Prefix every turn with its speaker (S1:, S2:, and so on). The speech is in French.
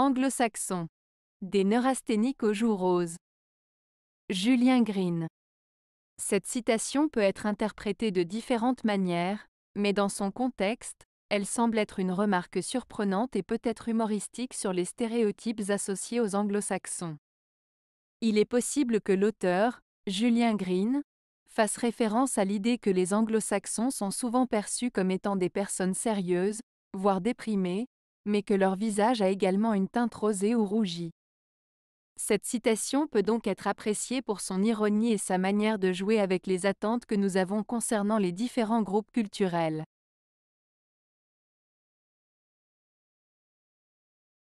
S1: Anglo-saxon. Des neurasthéniques aux joues roses. Julien Green. Cette citation peut être interprétée de différentes manières, mais dans son contexte, elle semble être une remarque surprenante et peut-être humoristique sur les stéréotypes associés aux anglo-saxons. Il est possible que l'auteur, Julien Green, fasse référence à l'idée que les anglo-saxons sont souvent perçus comme étant des personnes sérieuses, voire déprimées, mais que leur visage a également une teinte rosée ou rougie. Cette citation peut donc être appréciée pour son ironie et sa manière de jouer avec les attentes que nous avons concernant les différents groupes
S2: culturels.